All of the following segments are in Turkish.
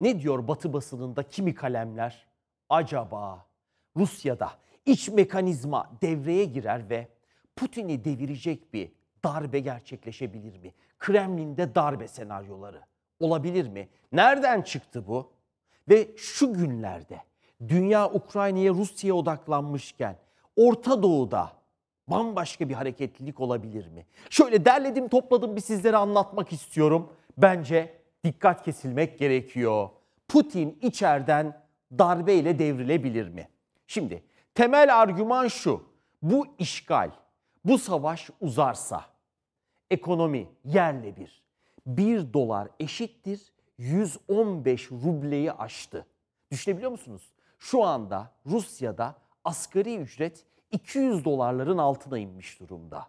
Ne diyor Batı basınında kimi kalemler? Acaba Rusya'da iç mekanizma devreye girer ve Putin'i devirecek bir darbe gerçekleşebilir mi? Kremlin'de darbe senaryoları olabilir mi? Nereden çıktı bu? Ve şu günlerde dünya Ukrayna'ya Rusya'ya odaklanmışken Orta Doğu'da bambaşka bir hareketlilik olabilir mi? Şöyle derledim topladım bir sizlere anlatmak istiyorum. Bence dikkat kesilmek gerekiyor. Putin içerden darbeyle devrilebilir mi? Şimdi temel argüman şu. Bu işgal, bu savaş uzarsa ekonomi yerle bir. 1 dolar eşittir 115 rubleyi aştı. Düşünebiliyor musunuz? Şu anda Rusya'da asgari ücret 200 dolarların altına inmiş durumda.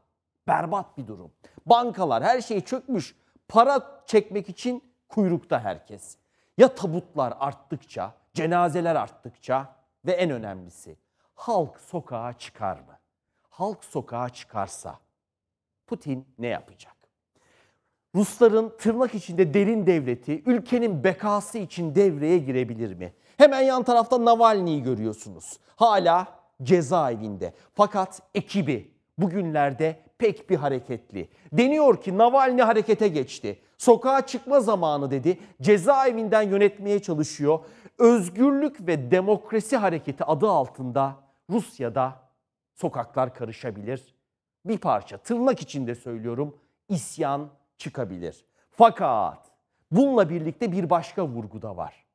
Berbat bir durum. Bankalar her şey çökmüş. Para çekmek için Kuyrukta herkes. Ya tabutlar arttıkça, cenazeler arttıkça ve en önemlisi halk sokağa çıkar mı? Halk sokağa çıkarsa Putin ne yapacak? Rusların tırnak içinde derin devleti ülkenin bekası için devreye girebilir mi? Hemen yan tarafta Navalny'yi görüyorsunuz. Hala cezaevinde. Fakat ekibi bugünlerde pek bir hareketli. Deniyor ki Navalny harekete geçti. Sokağa çıkma zamanı dedi. Cezaevinden yönetmeye çalışıyor. Özgürlük ve Demokrasi Hareketi adı altında Rusya'da sokaklar karışabilir. Bir parça tırnak içinde söylüyorum isyan çıkabilir. Fakat bununla birlikte bir başka vurgu da var.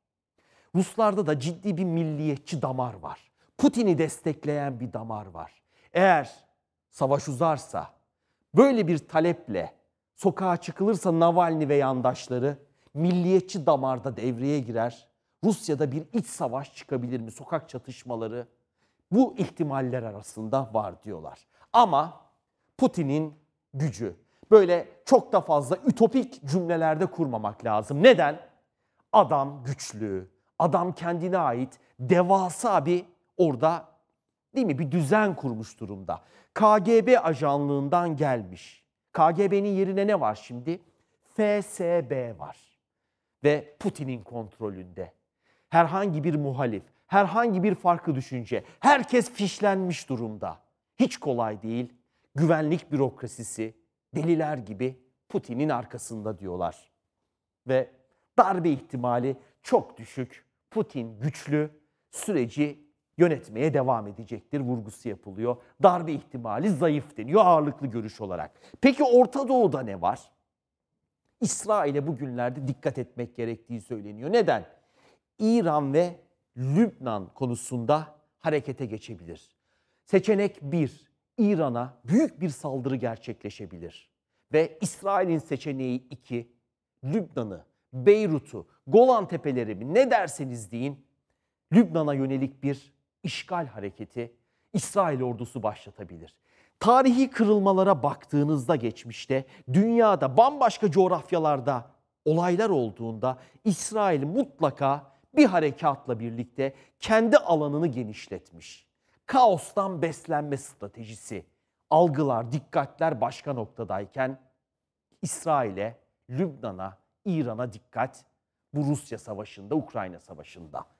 Ruslarda da ciddi bir milliyetçi damar var. Putin'i destekleyen bir damar var. Eğer savaş uzarsa, Böyle bir taleple sokağa çıkılırsa Navalny ve yandaşları milliyetçi damarda devreye girer. Rusya'da bir iç savaş çıkabilir mi? Sokak çatışmaları bu ihtimaller arasında var diyorlar. Ama Putin'in gücü böyle çok da fazla ütopik cümlelerde kurmamak lazım. Neden? Adam güçlü, adam kendine ait devasa bir orada Değil mi? Bir düzen kurmuş durumda. KGB ajanlığından gelmiş. KGB'nin yerine ne var şimdi? FSB var. Ve Putin'in kontrolünde. Herhangi bir muhalif, herhangi bir farklı düşünce, herkes fişlenmiş durumda. Hiç kolay değil. Güvenlik bürokrasisi deliler gibi Putin'in arkasında diyorlar. Ve darbe ihtimali çok düşük. Putin güçlü, süreci yönetmeye devam edecektir vurgusu yapılıyor. Darbe ihtimali zayıf deniyor ağırlıklı görüş olarak. Peki Orta Doğu'da ne var? İsrail'e bugünlerde dikkat etmek gerektiği söyleniyor. Neden? İran ve Lübnan konusunda harekete geçebilir. Seçenek 1. İran'a büyük bir saldırı gerçekleşebilir. Ve İsrail'in seçeneği 2. Lübnan'ı, Beyrut'u, Golan Tepeleri mi ne derseniz deyin Lübnan'a yönelik bir işgal hareketi İsrail ordusu başlatabilir. Tarihi kırılmalara baktığınızda geçmişte dünyada bambaşka coğrafyalarda olaylar olduğunda İsrail mutlaka bir harekatla birlikte kendi alanını genişletmiş. Kaostan beslenme stratejisi, algılar, dikkatler başka noktadayken İsrail'e, Lübnan'a, İran'a dikkat bu Rusya savaşında, Ukrayna savaşında.